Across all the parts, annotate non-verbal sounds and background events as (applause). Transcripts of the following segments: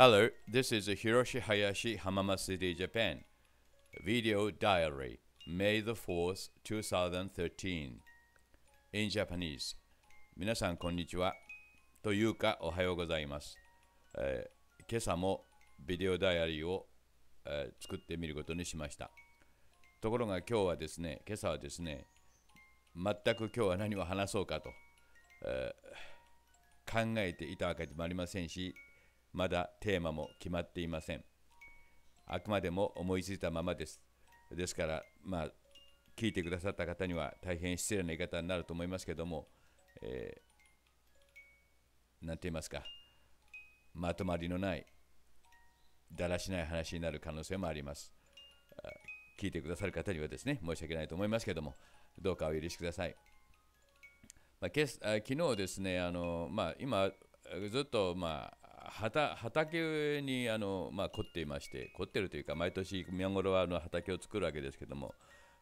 Hello, this is Hiroshi Hayashi Hamama City, Japan. Video Diary, May the 4th, 2013. In Japanese. 皆さん、こんにちは。というか、おはようございます。えー、今朝もビデオダイアリーを、えー、作ってみることにしました。ところが今日はですね、今朝はですね、全く今日は何を話そうかと、えー、考えていたわけでもありませんし、まだテーマも決まっていません。あくまでも思いついたままです。ですから、まあ、聞いてくださった方には大変失礼な言い方になると思いますけども、えー、なんて言いますか、まとまりのない、だらしない話になる可能性もあります。聞いてくださる方にはですね、申し訳ないと思いますけども、どうかお許しください。まあ、け昨日ですね、あのまあ、今、ずっと、まあ、畑畑にあの、まあ、凝っていまして凝ってるというか毎年宮頃はあの畑を作るわけですけども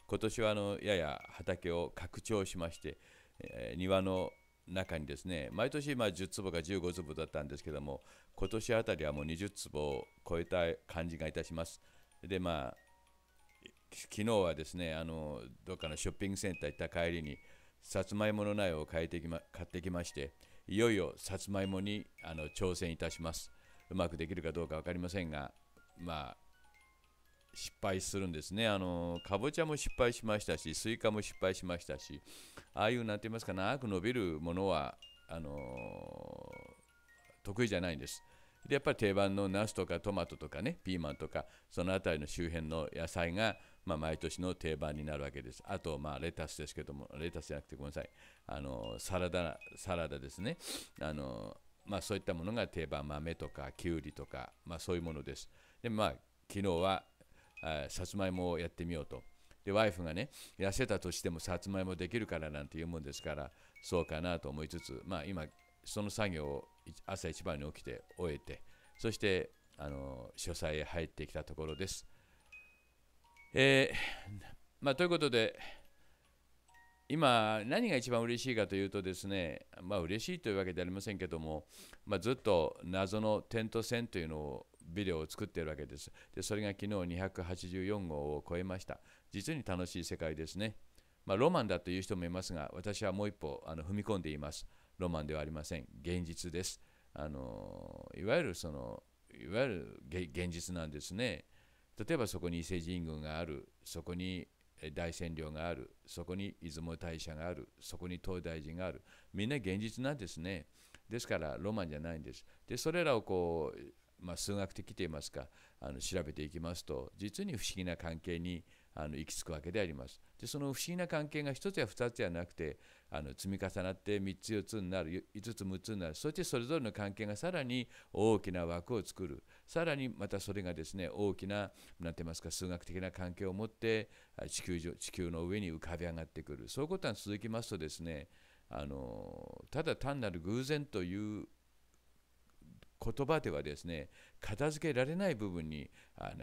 今年はあのやや畑を拡張しまして、えー、庭の中にですね毎年まあ10坪か15坪だったんですけども今年あたりはもう20坪を超えた感じがいたしますでまあ昨日はですねあのどっかのショッピングセンター行った帰りにさつまいもの苗を買えてき、ま、買ってきましていよいよさつまいもにあの挑戦いたしますうまくできるかどうか分かりませんがまあ失敗するんですねあのかぼちゃも失敗しましたしスイカも失敗しましたしああいう何て言いますか長く伸びるものはあの得意じゃないんですでやっぱり定番のナスとかトマトとかねピーマンとかその辺りの周辺の野菜がまあ、毎年の定番になるわけです。あと、まあ、レタスですけども、レタスじゃなくてごめんなさい、あのサラダサラダですね。あのまあ、そういったものが定番、豆とかきゅうりとか、まあ、そういうものです。で、まあ、昨日はさつまいもをやってみようと。で、ワイフがね、痩せたとしてもさつまいもできるからなんていうもんですから、そうかなと思いつつ、まあ、今、その作業を朝一番に起きて終えて、そして、あの書斎へ入ってきたところです。えー、まあ、ということで、今、何が一番嬉しいかというとですね、まあ嬉しいというわけではありませんけども、まあ、ずっと謎の点と線というのをビデオを作っているわけです。でそれが昨日284号を超えました。実に楽しい世界ですね。まあ、ロマンだという人もいますが、私はもう一歩あの踏み込んでいます。ロマンではありません。現実です。あのいわゆるそのいわゆる現実なんですね。例えばそこに伊勢神宮があるそこに大仙陵があるそこに出雲大社があるそこに東大寺があるみんな現実なんですねですからロマンじゃないんですでそれらをこう、まあ、数学的といいますかあの調べていきますと実に不思議な関係にあの行き着くわけでありますでその不思議な関係が1つや2つではなくてあの積み重なって3つ4つになる5つ6つになるそしてそれぞれの関係がさらに大きな枠を作るさらにまたそれがですね大きな何て言いますか数学的な関係を持って地球上地球の上に浮かび上がってくるそういうことが続きますとですねあのただ単なる偶然という言葉ではですね片付けられない部分に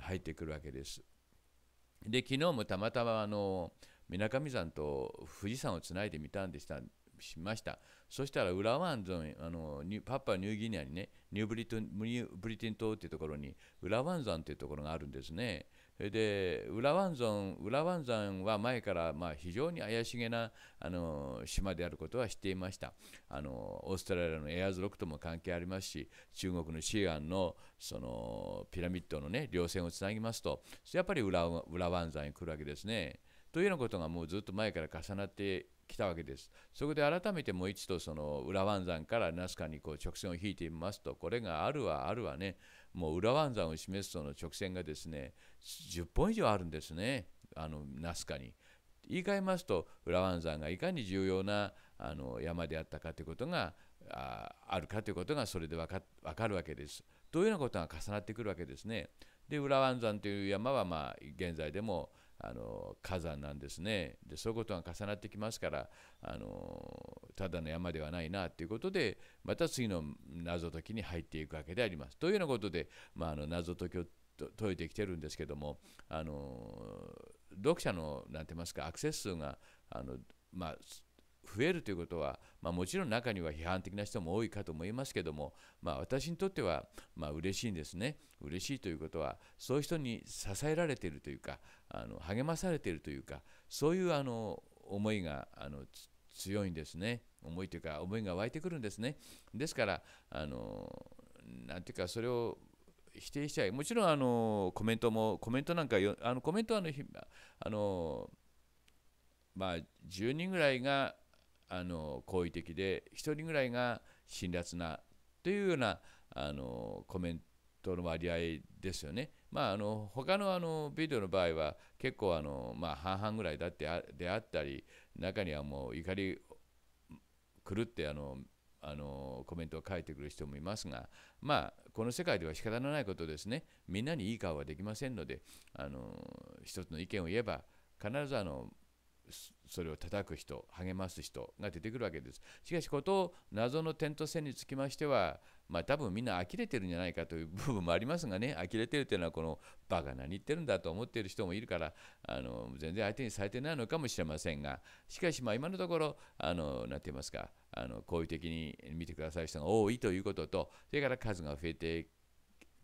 入ってくるわけです。で昨日もたまたまあの水上山と富士山をつないでみたんでしたしました。そしたら、ウラワンゾン、あのパパニューギニアにね、ニューブリテンニューブリテン島っていうところに、ウラワン山っていうところがあるんですね。で、ウラワンゾン、ウラワン山は前からまあ非常に怪しげなあの島であることは知っていました。あのオーストラリアのエアーズロックとも関係ありますし、中国の西ンのそのピラミッドの、ね、稜線をつなぎますと、やっぱりウラワン山に来るわけですね。というようなことがもうずっと前から重なって来たわけです。そこで改めてもう一度その浦湾山からナスカにこう直線を引いてみますとこれがあるはあるはねもう浦湾山を示すその直線がですね10本以上あるんですねあのナスカに。言い換えますと浦湾山がいかに重要なあの山であったかということがああるかということがそれで分かるわけです。というようなことが重なってくるわけですね。で浦湾山という山はまあ現在でもあの火山なんですねでそういうことが重なってきますからあのただの山ではないなということでまた次の謎解きに入っていくわけであります。というようなことで、まあ、あの謎解きを解いてきてるんですけどもあの読者の何て言いますかアクセス数があの、まあ、増えるということは、まあ、もちろん中には批判的な人も多いかと思いますけども、まあ、私にとっては、まあ、嬉しいんですね嬉しいということはそういう人に支えられているというかあの励まされているというかそういうあの思いがあの強いんですね思いというか思いが湧いてくるんですねですからあのなていうかそれを否定しちゃいもちろんあのコメントもコメントなんかよあのコメントはあのあのまあ、10人ぐらいがあの好意的で1人ぐらいが辛辣なというようなあのコメントの割合ですよね。まあ、あの他のあのビデオの場合は結構あの、まあ、半々ぐらいだってあであったり中にはもう怒り狂ってあのあのコメントを書いてくる人もいますが、まあ、この世界では仕方のないことですねみんなにいい顔はできませんのであの一つの意見を言えば必ずあのそれを叩く人励ます人が出てくるわけですしかしこと謎の点と線につきましてはまあ多分みんな呆れてるんじゃないかという部分もありますがね (laughs) 呆れてるというのはこのバカ何言ってるんだと思っている人もいるからあの全然相手にされてないのかもしれませんがしかしま今のところ何て言いますかあの好意的に見てくださる人が多いということとそれから数が増えて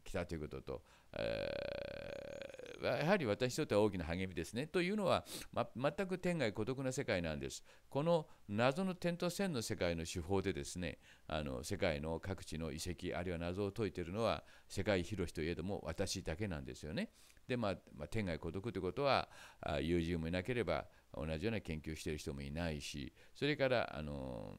きたということと、えーやはり私にとっては大きな励みですね。というのは、ま、全く天外孤独な世界なんです。この謎の点と線の世界の手法でですね、あの世界の各地の遺跡、あるいは謎を解いているのは世界広しといえども私だけなんですよね。で、まあ、まあ、天外孤独ということは友人もいなければ同じような研究している人もいないし、それから、あの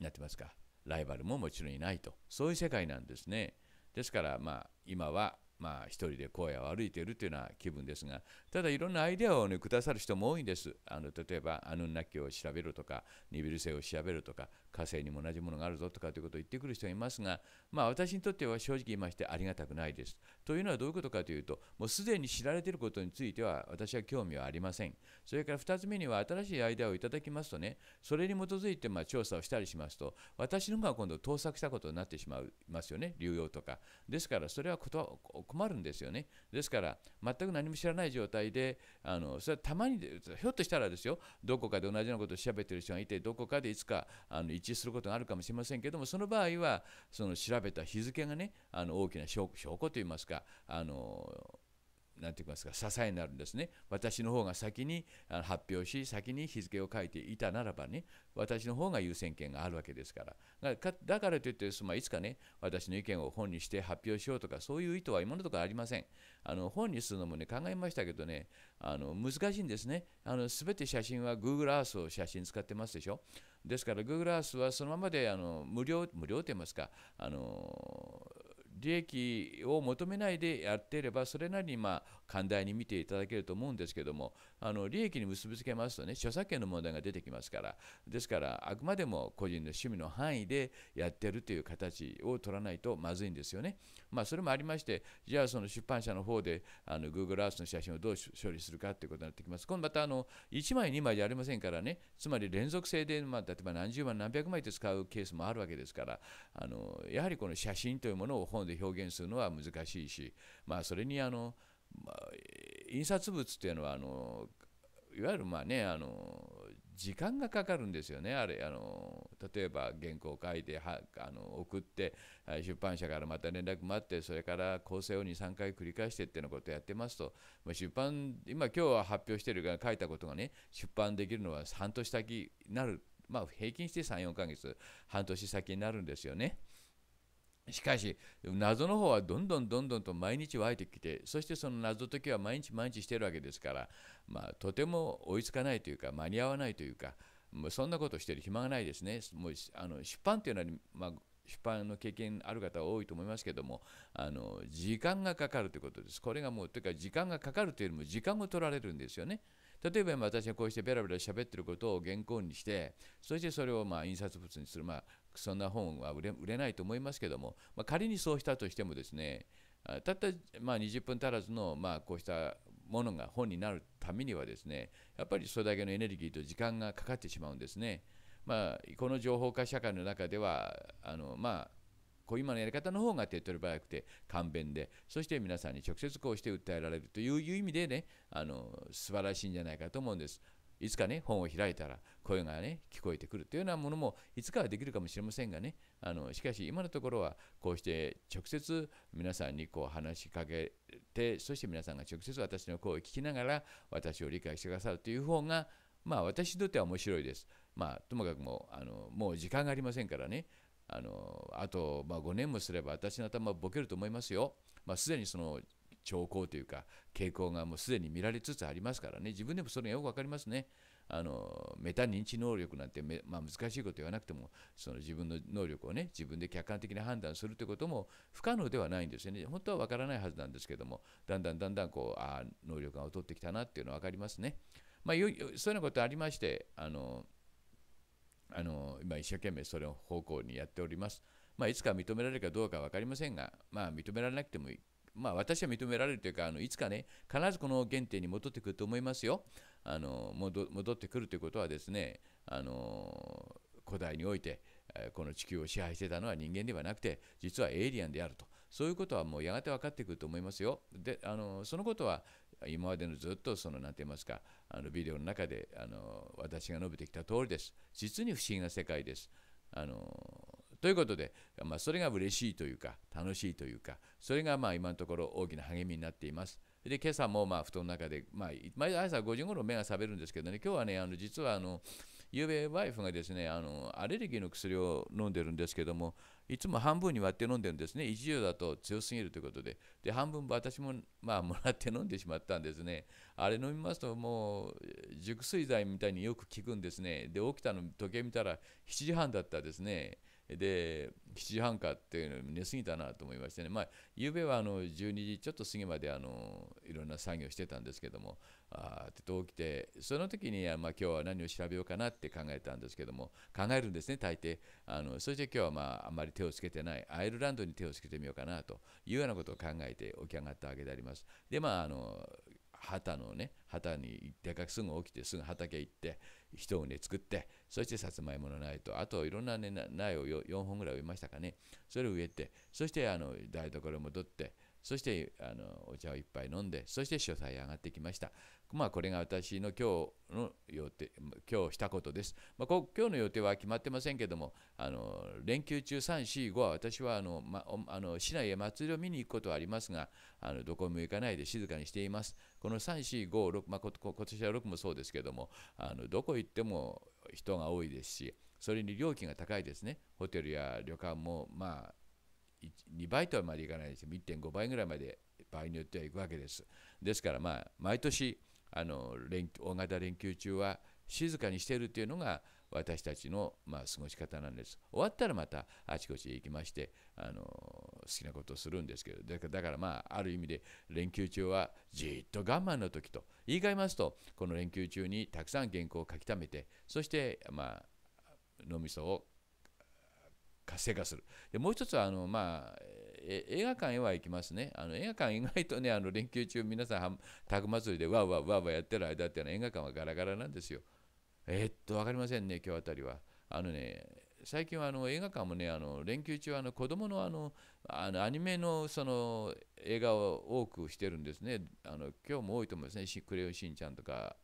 なってますか、ライバルももちろんいないと、そういう世界なんですね。ですから、まあ、今はまあ、一人で荒野を歩いているというような気分ですが、ただいろんなアイデアを、ね、くださる人も多いんです。あの例えば、アヌンナッキを調べるとか、ニビル星を調べるとか、火星にも同じものがあるぞとかということを言ってくる人がいますが、まあ、私にとっては正直言いましてありがたくないです。というのはどういうことかというと、もうすでに知られていることについては私は興味はありません。それから2つ目には新しいアイデアをいただきますとね、それに基づいてま調査をしたりしますと、私の方が今度盗作したことになってしまいますよね、流用とか。ですから、それは断困るんですよね。ですから、全く何も知らない状態で、あのそれはたまにで、ひょっとしたらですよ、どこかで同じようなことを調べてる人がいて、どこかでいつかあの一致することがあるかもしれませんけども、その場合は、その調べた日付がね、あの大きな証拠といいますか、あの何て言いますか支えになるんですね私の方が先に発表し先に日付を書いていたならばね私の方が優先権があるわけですからだからといってまいつかね私の意見を本にして発表しようとかそういう意図は今のところありませんあの本にするのもね考えましたけどねあの難しいんですねあの全て写真は Google Earth を写真使ってますでしょですから Google Earth はそのままであの無料無料と言いますかあの利益を求めないでやっていればそれなりにま寛大に見ていただけると思うんですけども、あの利益に結びつけますとね、著作権の問題が出てきますから、ですから、あくまでも個人の趣味の範囲でやってるという形を取らないとまずいんですよね。まあ、それもありまして、じゃあ、その出版社の方であの Google Earth の写真をどう処理するかということになってきます。今度またあの1枚、2枚じゃありませんからね、つまり連続性で、まあ、例えば何十万、何百枚って使うケースもあるわけですから、あのやはりこの写真というものを本で表現するのは難しいし、まあ、それにあの、まあ、印刷物っていうのはあのいわゆるまあねあの時間がかかるんですよねあれあの例えば原稿を書いてはあの送って出版社からまた連絡待ってそれから構成を23回繰り返してっていうことをやってますと、ま出版今今日は発表してるが書いたことがね出版できるのは半年先になる、まあ、平均して34ヶ月半年先になるんですよね。しかし謎の方はどんどんどんどんと毎日湧いてきてそしてその謎解きは毎日毎日してるわけですから、まあ、とても追いつかないというか間に合わないというかもうそんなことしてる暇がないですね。もうあの出版というのは、まあ出版の経験ある方多いと思いますけどもあの時間がかかるということですこれがもうというか時間がかかるというよりも時間を取られるんですよね例えば私がこうしてベラベラ喋っていることを原稿にしてそしてそれをまあ印刷物にする、まあ、そんな本は売れ売れないと思いますけども、まあ、仮にそうしたとしてもですねたったまあ20分足らずのまあこうしたものが本になるためにはですねやっぱりそれだけのエネルギーと時間がかかってしまうんですね。まあ、この情報化社会の中ではあの、まあ、こう今のやり方の方が手っ取り早くて簡便でそして皆さんに直接こうして訴えられるという意味でねあの素晴らしいんじゃないかと思うんですいつかね本を開いたら声がね聞こえてくるというようなものもいつかはできるかもしれませんがねあのしかし今のところはこうして直接皆さんにこう話しかけてそして皆さんが直接私の声を聞きながら私を理解してくださるという方がまあ私にとっては面白いです。まあ、ともかくもあのもう時間がありませんからねあのあと、まあ、5年もすれば私の頭はボケると思いますよ。まあ、すでにその兆候というか傾向がもうすでに見られつつありますからね自分でもそれがよく分かりますねあのメタ認知能力なんてまあ、難しいこと言わなくてもその自分の能力をね自分で客観的に判断するということも不可能ではないんですよね本当は分からないはずなんですけどもだんだんだんだんこうあ能力が劣ってきたなっていうのは分かりますね、まあ、そういうようなことありましてあのあの今一生懸命それを方向にやっております。まあ、いつか認められるかどうか分かりませんが、まあ、認められなくてもいいまあ、私は認められるというかあのいつかね必ずこの原点に戻ってくると思いますよあの戻戻ってくるということはですねあの古代においてこの地球を支配してたのは人間ではなくて実はエイリアンであるとそういうことはもうやがて分かってくると思いますよであのそのことは今までのずっとその何て言いますかあのビデオの中であの私が述べてきた通りです実に不思議な世界ですあのということで、まあ、それが嬉しいというか、楽しいというか、それがまあ今のところ大きな励みになっています。で、今朝もまあ布団の中で、まあ、毎朝5時頃目が覚めるんですけどね、今日はね、あの実はあの、ゆうべワイフがですねあのアレルギーの薬を飲んでるんですけどもいつも半分に割って飲んでるんですね1錠だと強すぎるということでで半分私も、まあ、もらって飲んでしまったんですねあれ飲みますともう熟睡剤みたいによく効くんですねで起きたの時計見たら7時半だったですねで7時半かっていうの寝すぎたなと思いましてね、まあ、べはあの12時ちょっと過ぎまであのいろんな作業してたんですけども、あーっと起きて、その時にまあ今日は何を調べようかなって考えたんですけども、考えるんですね、大抵。あのそして今日はまああんまり手をつけてない、アイルランドに手をつけてみようかなというようなことを考えて起き上がったわけであります。で、まあ、あの旗のね、旗に行って、すぐ起きて、すぐ畑行って、一畝作ってそしてさつまいもの苗とあといろんな、ね、苗を4本ぐらい植えましたかねそれを植えてそしてあの台所に戻ってそしてあのお茶を一杯飲んで、そして書斎へ上がってきました。まあ、これが私の今日の予定、今日したことです。まあ、今日の予定は決まってませんけども、あの連休中3、4、5は私はあの、ま、あの市内へ祭りを見に行くことはありますが、あのどこも行かないで静かにしています。この3、4、5、6、まあ、こ今年は6もそうですけども、あのどこ行っても人が多いですし、それに料金が高いですね。ホテルや旅館も、まあ、2倍とはまでいかないですけど1.5倍ぐらいまで場合によってはいくわけです。ですからまあ毎年あの連大型連休中は静かにしているというのが私たちのまあ過ごし方なんです。終わったらまたあちこち行きましてあの好きなことをするんですけどだからまあある意味で連休中はじっと我慢の時と言い換えますとこの連休中にたくさん原稿を書き溜めてそしてまあ脳みそを活性化する。でもう一つはあの、まあ、映画館へは行きますね。あの映画館意外とね、あの連休中皆さん、たく祭りでわーわーわーわーやってる間っていうのは映画館はガラガラなんですよ。えー、っと、分かりませんね、今日あたりは。あのね、最近はあの映画館もね、あの連休中はあの子供のあのあのアニメのその映画を多くしてるんですね。あの今日も多いと思いますね、クレヨンしんちゃんとか、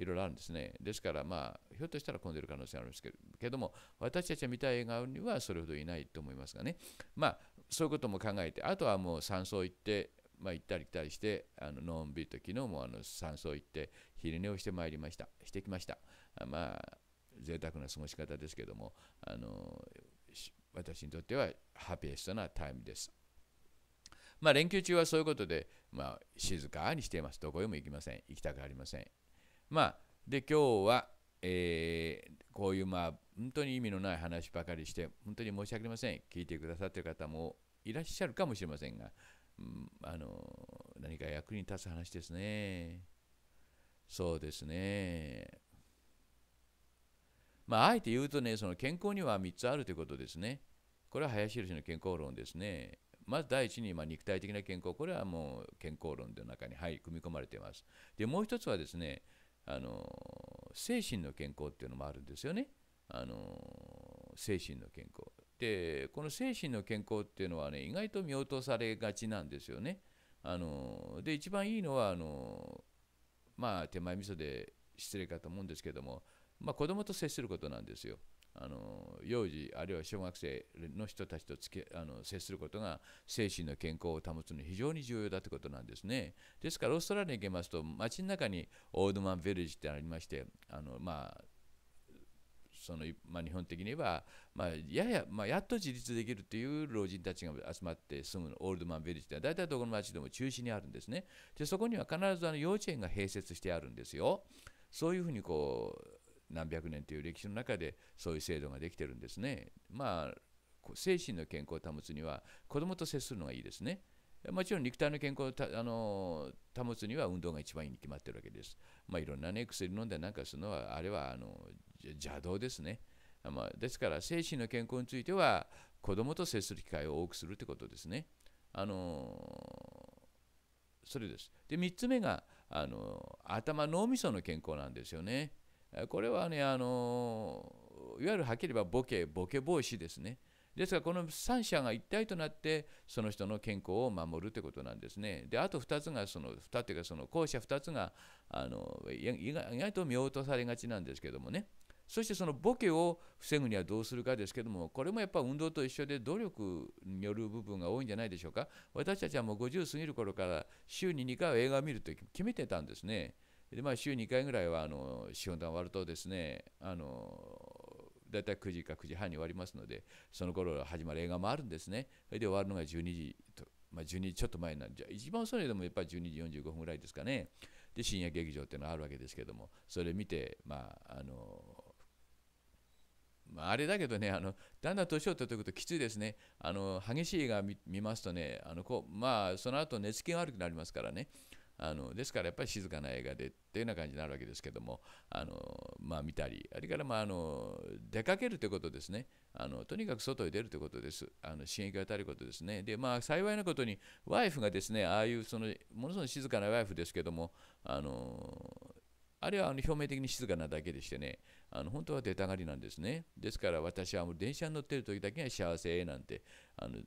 いろいろあるんですね。ですから、まあ、ひょっとしたら混んでる可能性あるんですけども、私たちが見たい映画にはそれほどいないと思いますがね、まあ、そういうことも考えて、あとはもう山荘行って、まあ、行ったり来たりして、あののんびりと昨日もあの山荘行って、昼寝をしてまいりました、してきました。まあ、贅沢な過ごし方ですけども、あの私にとってはハピエストなタイムです。まあ、連休中はそういうことで、まあ、静かにしています。どこへも行きません。行きたくありません。まあ、で、今日は、えー、こういう、まあ、本当に意味のない話ばかりして、本当に申し訳ありません。聞いてくださっている方もいらっしゃるかもしれませんが、うん、あの何か役に立つ話ですね。そうですね。まあ、あえて言うとね、その健康には3つあるということですね。これは林氏の健康論ですね。まず第一に、まあ、肉体的な健康、これはもう健康論の中に、はい、組み込まれています。で、もう一つはですね、あの精神の健康っていうのもあるんですよね。あの精神の健康でこの精神の健康っていうのはね意外と見落とされがちなんですよね。あので一番いいのはあの、まあ、手前味噌で失礼かと思うんですけども、まあ、子供と接することなんですよ。あの幼児あるいは小学生の人たちとつけあの接することが精神の健康を保つのに非常に重要だということなんですね。ですからオーストラリアに行けますと街の中にオールドマンヴィレッジってありましてあの、まあそのまあ、日本的に言えば、まあ、やや、まあ、やっと自立できるという老人たちが集まって住むオールドマンベリッジでは大体どこの町でも中心にあるんですねでそこには必ずあの幼稚園が併設してあるんですよそういうふうにこう何百年という歴史の中でそういう制度ができてるんですね。まあ、精神の健康を保つには子どもと接するのがいいですね。もちろん肉体の健康をあの保つには運動が一番いいに決まってるわけです。まあ、いろんな、ね、薬飲んだりなんかするのはあれはあの邪道ですね。まあ、ですから精神の健康については子どもと接する機会を多くするということですね。あのそれですで3つ目があの頭脳みその健康なんですよね。これはねあのいわゆるはっきり言えばボケボケ防止ですねですからこの3者が一体となってその人の健康を守るということなんですねであと2つがその2というかその後者2つがあの意外と見落とされがちなんですけどもねそしてそのボケを防ぐにはどうするかですけども、これもやっぱ運動と一緒で努力による部分が多いんじゃないでしょうか。私たちはもう50過ぎる頃から週に2回は映画を見ると決めてたんですね。でまあ、週2回ぐらいはあの資本談終わるとですねあの大体9時か9時半に終わりますのでその頃始まる映画もあるんですねそれで終わるのが12時と、まあ、12時ちょっと前になるじゃ一番遅いのでもやっぱり12時45分ぐらいですかねで深夜劇場っていうのがあるわけですけどもそれ見てまああのまあ、あれだけどね、あのだんだん年を取ってくるときついですね、あの激しい映画見ますとね、あのこうまあ、その後寝つきが悪くなりますからね、あのですからやっぱり静かな映画でっていうような感じになるわけですけどもあの、まあ、見たりあるいはまああの出かけるということですねあのとにかく外へ出るということですあの刺激を与えることですねで、まあ、幸いなことにワイフがですねああいうそのものすごい静かなワイフですけどもあのあれはあの表面的に静かなだけでしてね、あの本当は出たがりなんですね。ですから私はもう電車に乗ってる時だけが幸せなんて、あの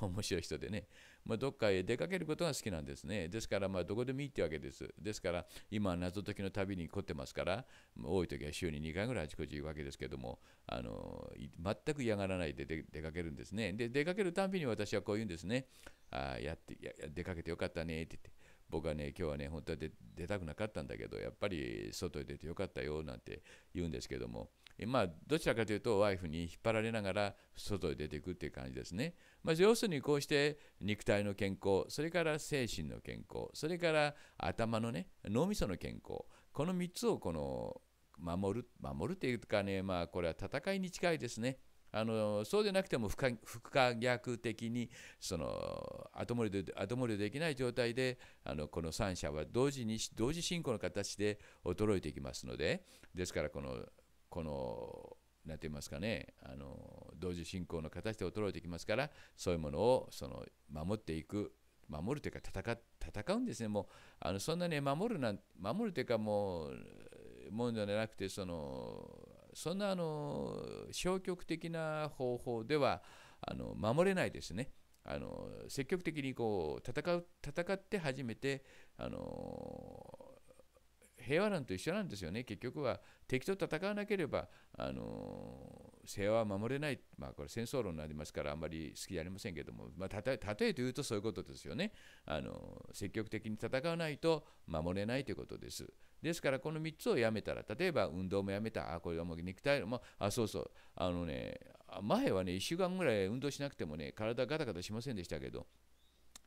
(laughs) 面白い人でね、まどっかへ出かけることが好きなんですね。ですから、まどこでもいいってわけです。ですから、今は謎解きの旅に凝ってますから、多い時は週に2回ぐらいあちこち行くわけですけども、あの全く嫌がらないで出かけるんですね。で、出かけるたんびに私はこう言うんですね。あやってや出かけてよかったねって言って。僕はね、今日はね、本当は出たくなかったんだけど、やっぱり外へ出てよかったよなんて言うんですけども、まあ、どちらかというとワイフに引っ張られながら外へ出ていくという感じですね。まあ、要するにこうして肉体の健康、それから精神の健康、それから頭のね、脳みその健康、この3つをこの守る、守るというかね、まあ、これは戦いに近いですね。あのそうでなくても不可不可逆的にその後戻りで後漏れできない状態であのこの3者は同時に同時進行の形で衰えていきますのでですからこのこの何て言いますかねあの同時進行の形で衰えてきますからそういうものをその守っていく守るというか戦戦うんですねもうあのそんなに守るなん守るというかもうもんじゃなくてそのそんなあの消極的な方法ではあの守れないですね。あの積極的にこう戦う戦って初めてあの平和論と一緒なんですよね結局は敵と戦わなければあの平和は守れない、まあ、これ戦争論になりますからあんまり好きじゃありませんけども、まあ、例えというとそういうことですよねあの積極的に戦わないと守れないということですですからこの3つをやめたら例えば運動もやめたあこれはもう肉体もあそうそうあのね前はね1週間ぐらい運動しなくてもね体ガタガタしませんでしたけど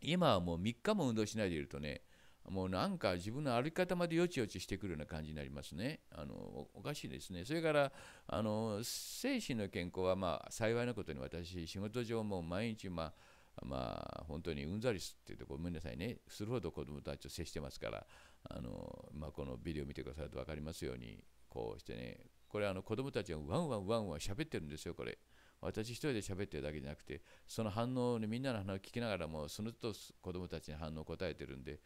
今はもう3日も運動しないでいるとねもうなんか自分の歩き方までよちよちしてくるような感じになりますね。あのおかしいですね。それからあの精神の健康は、まあ、幸いなことに私仕事上も毎日、まあ、まあ、本当にうんざりすって言うとごめんなさいねするほど子どもたちと接してますからあの、まあ、このビデオ見てくださると分かりますようにこうしてねこれあの子どもたちがワンワンワンワン喋ってるんですよこれ。私一人で喋ってるだけじゃなくてその反応にみんなの反応を聞きながらもその都度子どもたちに反応を答えてるんで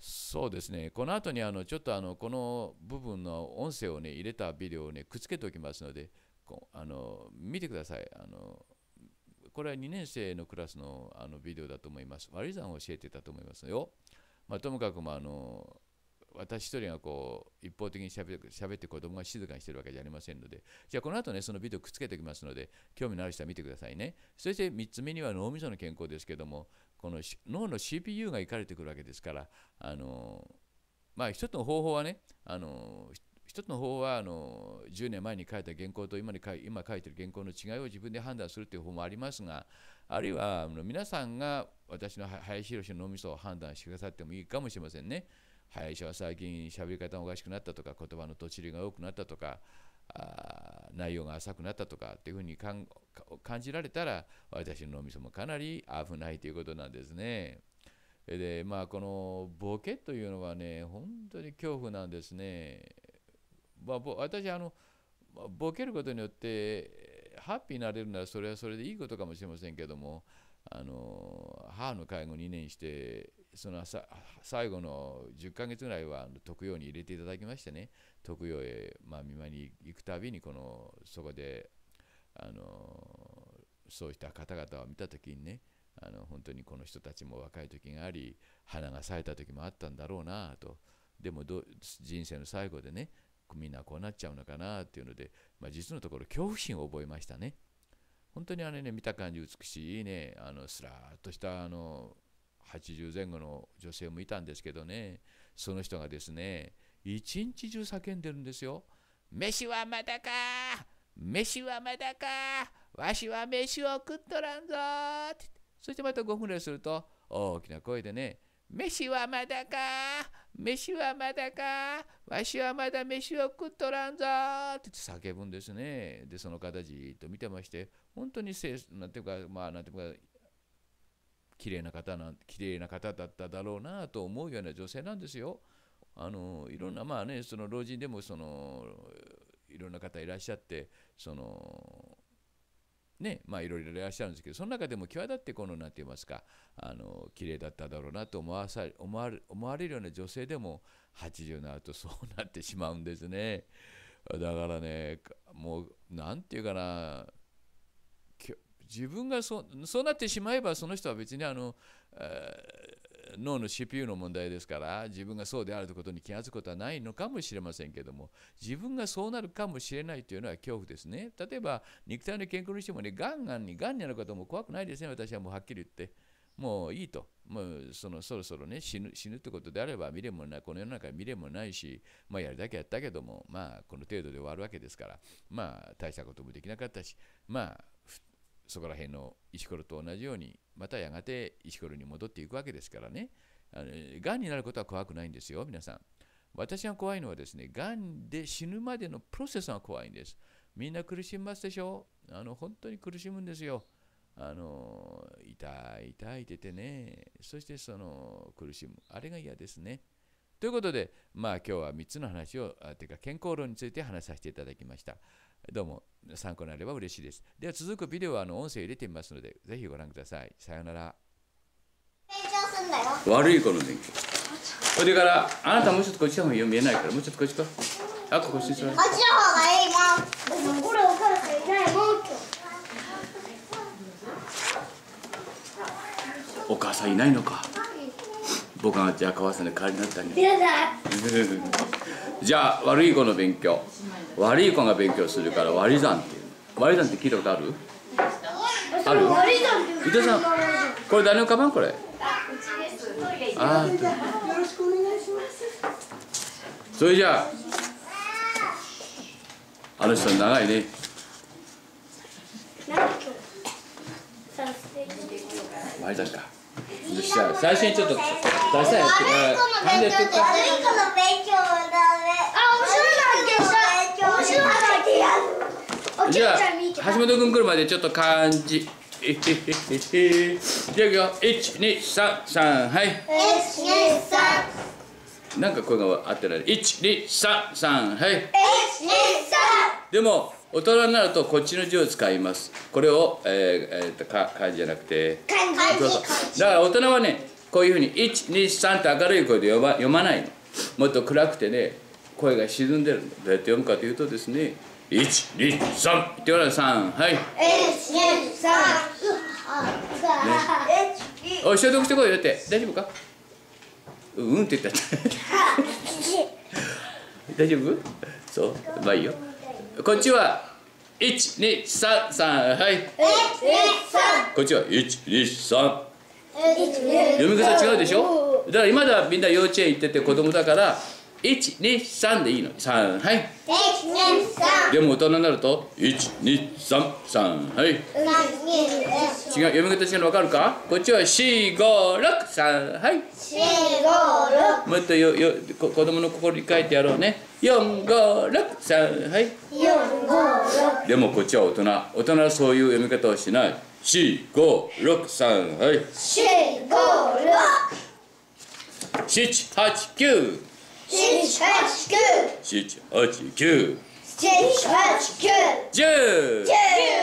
そうですね、この後にあのちょっとあのこの部分の音声を、ね、入れたビデオを、ね、くっつけておきますので、あの見てくださいあの。これは2年生のクラスのあのビデオだと思います。割り算を教えてたと思いますよ。まあ、ともかく、もあ、あの私一人がこう一方的にしゃべって子供が静かにしてるわけじゃありませんので、じゃあこの後ね、そのビデオくっつけておきますので、興味のある人は見てくださいね。そして3つ目には脳みその健康ですけども、この脳の CPU がいかれてくるわけですからあのまあ一つの方法はねあの一つの方法はあの10年前に書いた原稿と今に書い今書いてる原稿の違いを自分で判断するという方法もありますがあるいはあの皆さんが私の林博の脳みそを判断してくださってもいいかもしれませんね。林は最近喋り方がおかしくなったとか言葉のとちりが多くなったとかあ内容が浅くなったとかっていうふうに感じられたら私の脳みそもかなり危ないということなんですね。でまあこのボケというのはね本当に恐怖なんですね。まあ、私あのボケることによってハッピーになれるならそれはそれでいいことかもしれませんけどもあの母の介護2年してその最後の10ヶ月ぐらいは特養に入れていただきましてね徳陽へ、まあ、見舞いに行くたびにこのそこであのそうした方々を見た時にねあの本当にこの人たちも若い時があり花が咲いた時もあったんだろうなとでも人生の最後でねみんなこうなっちゃうのかなっていうので、まあ、実のところ恐怖心を覚えましたね本当にあれね見た感じ美しいねあのスラーっとしたあの80前後の女性もいたんですけどねその人がですね一日中叫んでるんですよ。飯はまだか飯はまだかわしは飯を食っとらんぞそしてまた5分ぐらいすると大きな声でね飯はまだか飯はまだかわしはまだ飯を食っとらんぞって叫ぶんですね。でその方じっと見てまして本当にせなんていうかまあなんていうか綺麗な方な綺麗な方だっただろうなと思うような女性なんですよ。あのいろんな、まあね、その老人でもそのいろんな方いらっしゃってその、ねまあ、いろいろいらっしゃるんですけどその中でも際立ってこの何て言いますかあの綺麗だっただろうなと思わさ思わ思われるような女性でも80になるとそうなってしまうんですねだからねもう何て言うかな自分がそそうなってしまえばその人は別にあの、え脳の CPU の問題ですから自分がそうであるということに気が付くことはないのかもしれませんけども自分がそうなるかもしれないというのは恐怖ですね例えば肉体の健康にしてもねがんがんにがんになることも怖くないですね私はもうはっきり言ってもういいともうそのそろそろね死ぬ死ぬってことであれば見れもないこの世の中見れもないし、まあ、やるだけやったけどもまあこの程度で終わるわけですからまあ大したこともできなかったしまあそこら辺の石ころと同じようにまたやがて石ころに戻っていくわけですからねあのがんになることは怖くないんですよ皆さん私が怖いのはですねがんで死ぬまでのプロセスが怖いんですみんな苦しみますでしょあの本当に苦しむんですよあの痛い痛い出てねそしてその苦しむあれが嫌ですねということでまあ今日は3つの話をてか健康論について話させていただきましたどうも参考になれば嬉しいです。では続くビデオはあの音声入れてみますので、ぜひご覧ください。さようなら。悪い子の電気。それから、あなたもうちょっとこっちの方が見えないから、もうちょっとこっちか。あ、こっち座こっちの方がいいもん。これお母さんいないもん。お母さんいないのか。僕はじゃあさんの代わりになったんげ (laughs) じゃあ悪い子の勉強。悪い子が勉強するから割り算っていう割り算って聞いたことあるある伊藤さんこれ誰のカバンこれあよろしくお願いしますそれじゃああの人長いね割り算かよっしゃ最初にちょっと出したやつ。じゃあ橋本君来るまでちょっと漢字えへへへへじゃあいくよ1233はい123なんか声が合ってない1233はい123でも大人になるとこっちの字を使いますこれを、えーえー、とか漢字じゃなくて漢字だから大人はねこういうふうに123って明るい声で呼ば読まないのもっと暗くてね声が沈んでるどうやって読むかというとですね一二三って言われ三はい。一二三。ね、おい消毒してこいだって大丈夫か。うんって言った。大丈夫？そうまあいいよ。こっちは一二三三はい。一二三。こっちは一二三。読み方違うでしょ。だから今ではみんな幼稚園行ってて子供だから。123でいいの3はい123でも大人になると1233はい違う読み方違うの分かるかこっちは4563はい456もっとよよこ子供の心に書いてやろうね4563はい456でもこっちは大人大人はそういう読み方をしない4563はい456 789七八九。七八九。七八九。十。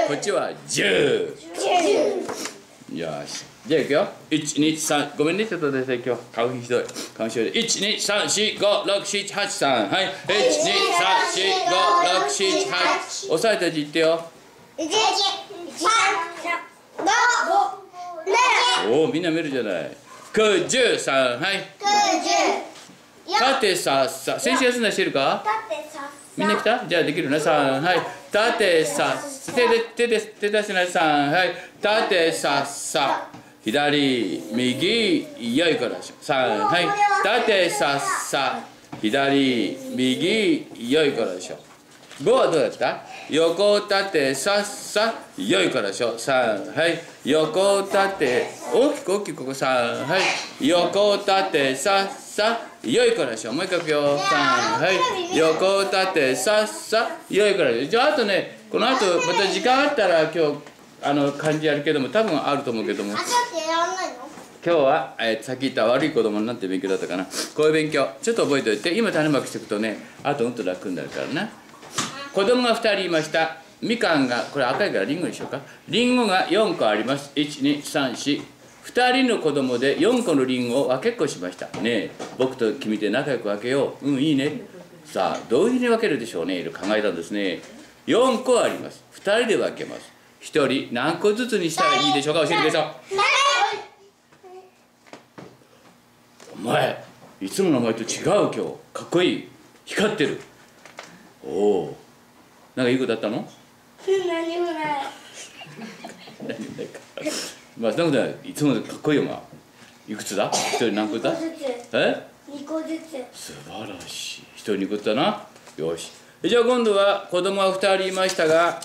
こっちは十。十。よし。じゃあいくよ。一2、三。ごめんね、ちょっと先生、今日顔ひどい。花粉症で。一二三四五六七八三。はい。一二三四五六七八。押さえた字ってよ。一二三四五六。おお、みんな見るじゃない。十三。はい。九十。たてささ先週休んだしてるかみんな来たじゃあできるなさんはいたてさ手で手で手出してないさんはいたてささ左右よいからさんはいたてささ左右よいからでしょ五はどうだった横てさっさ良いかでしょ3はい横立て大きく大きくここ3はい横立てさっさ良いかでしょもう一回いくよ3はい横立てさっさ良いかでしょじゃああとねこの後また時間あったら今日あの漢字やるけども多分あると思うけども今日は、えさっき言った悪い子供になって勉強だったかなこういう勉強ちょっと覚えておいて今種まきしていくとねあとうんと楽になるからな、ね子供が2人いましたみかんがこれ赤いからりんごにしようかりんごが4個あります1234 2人の子供で4個のりんごを分けっこしましたねえ僕と君で仲良く分けよううんいいねさあどういうふうに分けるでしょうねいいろろ考えたんですね4個あります2人で分けます1人何個ずつにしたらいいでしょうか教えてくださいお前いつもの名前と違う今日かっこいい光ってるおおなんかいいことあったの何もない (laughs) 何もないかまあそんなこといつもかっこいいよまあいくつだ一人何個だえ二個ずつ素晴らしい一人二個だなよしじゃあ今度は子供は二人いましたが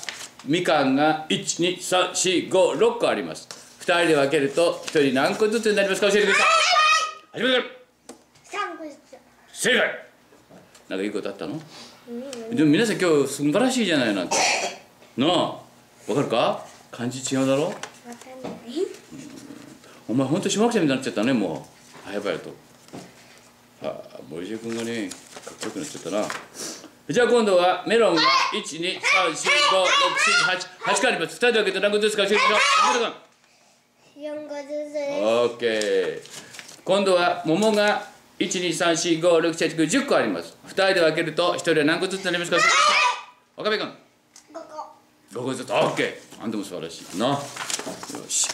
みかんが一二三四五六個あります二人で分けると一人何個ずつになりますか教えてください始める3個ずつ正解なんかいいことあったの、うん、でも皆さん今日素晴らしいじゃないなんてなあわかるか感じ違うだろわかんない、お前ほんと小学生みたいになっちゃったねもう早いとはあ森重君がねかっこよくなっちゃったなじゃあ今度はメロンが123456788回あります2人で分けて何個ずつか教えてみましょ4個ずつです OK 今度は桃が12345678910個あります2人で分けると1人は何個ずつになりますか岡部君5個5個ずつ OK あでも素晴らしいなよし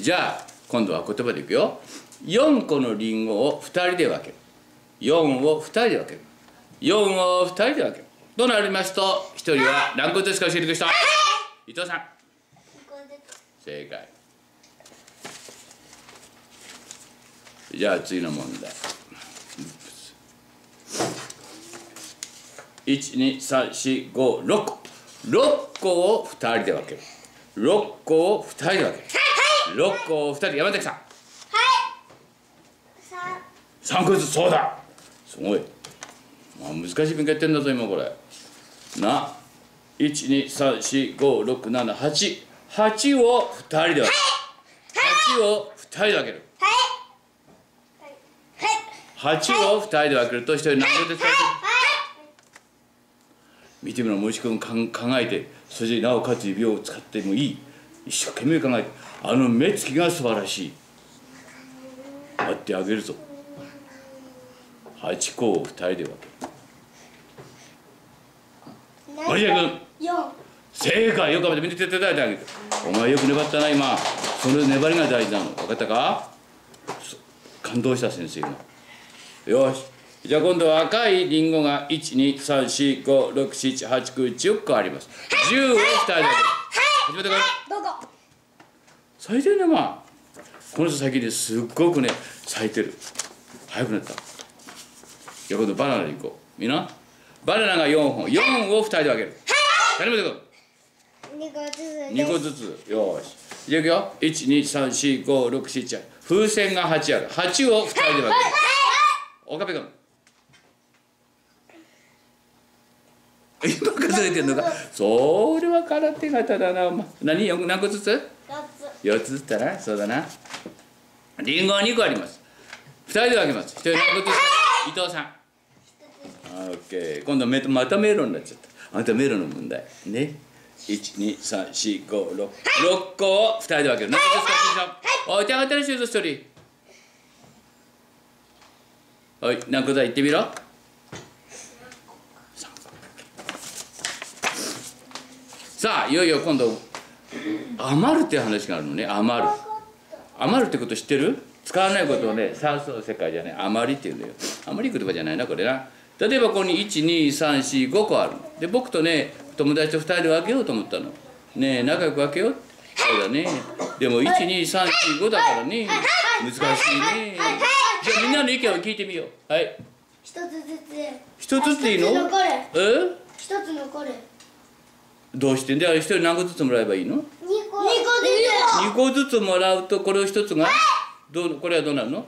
じゃあ今度は言葉でいくよ4個のりんごを2人で分ける4を2人で分ける4を2人で分けるとなりますと1人は何個ずつか教えてくれた伊藤さん正解じゃあ次の問題一二三四五六六個を二人で分ける六個を二人で分けるはい個を二人山崎さんはい三個ずつそうだすごい、まあ、難しい勉強ってんだぞ今これな123456788を2人で分ける、はい、8を2人で分ける八を2人で分けると1人何てで使う見てみろ虫君かん考えてそしてなおかつ指を使ってもいい一生懸命考えてあの目つきが素晴らしい待ってあげるぞ八個を2人で分ける森田君正解よくっ見ててたいてあげてお前よく粘ったな今その粘りが大事なの分かったか感動した先生が。よしじゃあ今度は赤いリンゴが12345678910個あります、はい、10を2人で、はい、始めてくだはい、どうぞ咲いてるねまあこの人先ですっごくね咲いてる早くなったじゃあ今度バナナに行こうみんなバナナが4本4を2人で分けるはい始めて2個ずつ2個ずつよしじゃあいくよ1234567風船が8ある8を2人で分ける、岡部君 (laughs) 今てんのかそれは空手型だな、何何個ずつ4つずつだなそうだなりんごは2個あります2人で分けます1人個ずつ伊藤さんオッケー今度またメロンになっちゃったあんたメロンの問題ね1234566個を2人で分ける何個ずつしらお手上がったらしいぞ1人はい何個さ行ってみろさあいよいよ今度余るって話があるのね余る余るってこと知ってる使わないことをね算数の世界じゃね余りっていうんだよ余り言葉じゃないなこれな例えばここに12345個あるで僕とね友達と2人で分けようと思ったのねえ仲良く分けようそうだねでも12345だからね難しいねみんなの意見を聞いてみようはい一つずつ一つずついいのえつえ一つ残るどうしてんであ一人何個ずつもらえばいいの二個二個ずつ二個ずつもらうとこれを一つが、はい、どうこれはどうなるのはい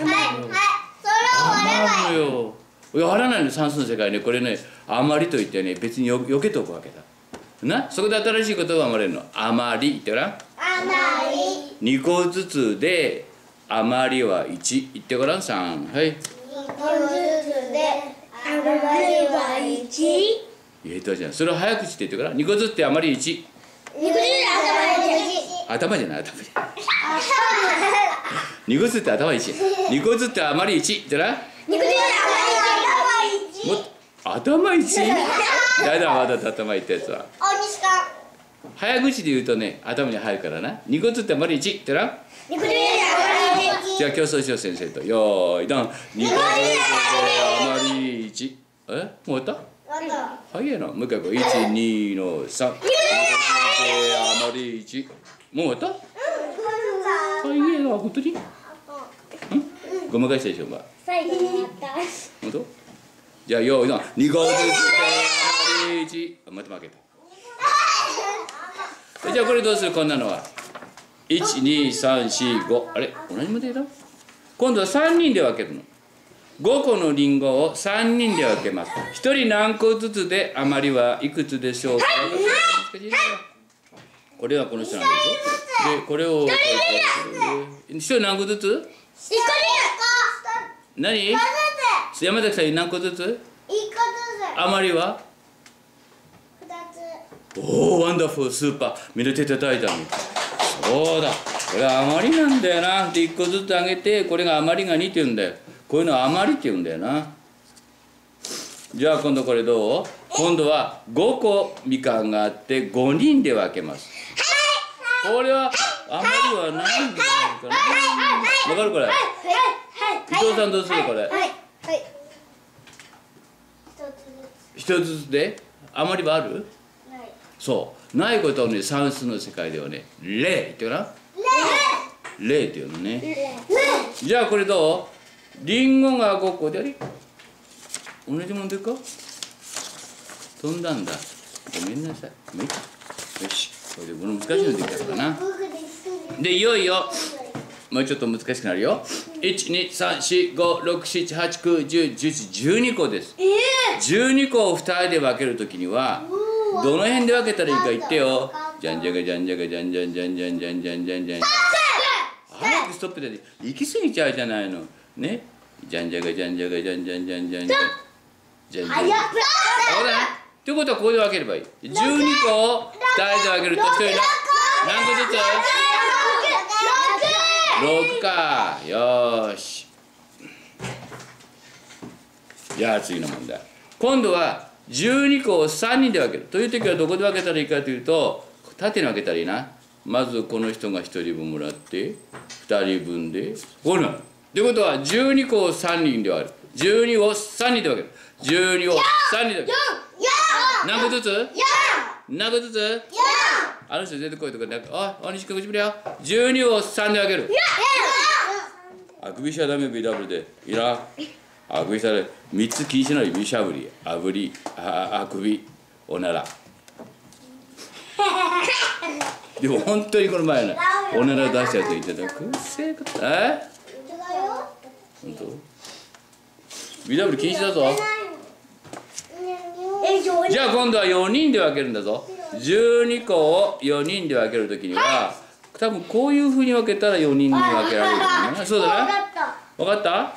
余る余る余るはいはいそれを割ればいい余るよ余らないの算数の世界ねこれね余りといってね別によ避けておくわけだなそこで新しい言葉が生まれるの余りってな。余り二個ずつでまりは一言ってごらんさんはい二個ずつでまりは 1? 言えたじゃんそれを早口って言ってごらん二個ずつってまり1二個ずつ頭じゃない頭じゃない二個ずつって頭1二個ずつってまり一じゃない2個ずつって頭1頭1だわざ頭1ってやつは大西か早口で言うとね頭に入るからな二個ずつってまり一ってな2個ずつってりじゃあ競争しよう先生とよーいどん2個ずで余り1えもうわった早いなもう一回こう1の余り1もうわった早いな本当にごまかしたでしょうか本当じゃあよーいどん2個ずで余り1また負けたじゃあこれどうするこんなのは12345あれ同じモデルだ今度は3人で分けるの5個のリンゴを3人で分けます1人何個ずつで余りはいくつでしょうかこれはこの人なんでしょでこれを1人何個ずつ何山崎さん何個ずつ余りはおおワンダフルスーパー見れていただいたのそうだこれ余りなんだよなで1個ずつ上げてこれが余りが2って言うんだよこういうの余りって言うんだよなじゃあ今度これどう今度は5個みかんがあって5人で分けますこれは余りはないんじゃないかなはかるこれ伊藤さんどうするこれ一つずつで余りはあるそうないことをね算数の世界ではね例って言うな例っていうのねじゃあこれどうりんごが5個であり同じもんでいくか飛んだんだごめんなさいよしこれでこの難しいのできたかなでいよいよもうちょっと難しくなるよ1 2 3 4 5 6 7 8 9 1 0 1 1 2個です、えー、12個を2人で分けるときには、うんどの辺で分けたらいいか言ってよじゃんじゃがじゃんじゃがじゃんじゃんじゃんじゃんじゃんじゃんじゃんじゃん早くストップで行き過ぎちゃうじゃないのねじゃんじゃがじゃんじゃがじゃんじゃんじゃんじゃんじゃんじゃんじゃんじゃんということはここで分ければいい12個を誰で分けると1人の何個ずつかよしじゃあ次の問題今度は12個を3人で分けるという時はどこで分けたらいいかというと縦に分けたらいいなまずこの人が1人分もらって2人分でこうなるということは12個を3人で割る12を3人で分ける12を3人で分ける何個ずつ何個ずつあの人出てこいとかなんかおい大西君こっれよ12を3で分けるあくびしちゃダメ BW でいいなあくびされら3つ禁止の指しゃぶりあぶりああくびおなら (laughs) でも本当にこの前のおなら出したやついただくせえかえ本当ビダブル禁止だぞじゃあ今度は4人で分けるんだぞ12個を4人で分けるときには多分こういうふうに分けたら4人に分けられるよねそうだね分かった